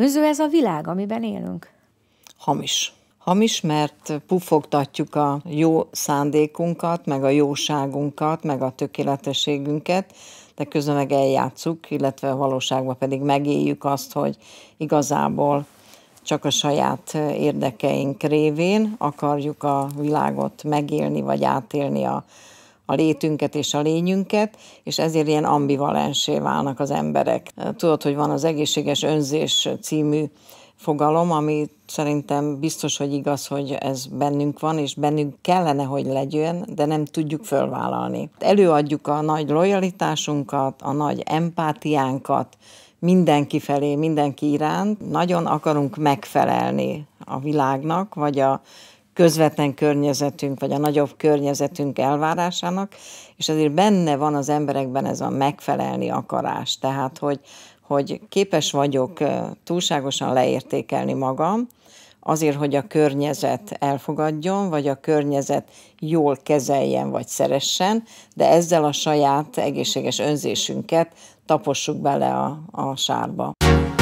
önző ez a világ, amiben élünk? Hamis. Hamis, mert pufogtatjuk a jó szándékunkat, meg a jóságunkat, meg a tökéletességünket, de közben meg eljátszuk, illetve a valóságban pedig megéljük azt, hogy igazából csak a saját érdekeink révén akarjuk a világot megélni, vagy átélni a a létünket és a lényünket, és ezért ilyen ambivalensé válnak az emberek. Tudod, hogy van az egészséges önzés című fogalom, ami szerintem biztos, hogy igaz, hogy ez bennünk van, és bennünk kellene, hogy legyen, de nem tudjuk fölvállalni. Előadjuk a nagy lojalitásunkat, a nagy empátiánkat, mindenki felé, mindenki iránt. Nagyon akarunk megfelelni a világnak, vagy a közvetlen környezetünk, vagy a nagyobb környezetünk elvárásának, és azért benne van az emberekben ez a megfelelni akarás, tehát hogy, hogy képes vagyok túlságosan leértékelni magam, azért, hogy a környezet elfogadjon, vagy a környezet jól kezeljen, vagy szeressen, de ezzel a saját egészséges önzésünket tapossuk bele a, a sárba.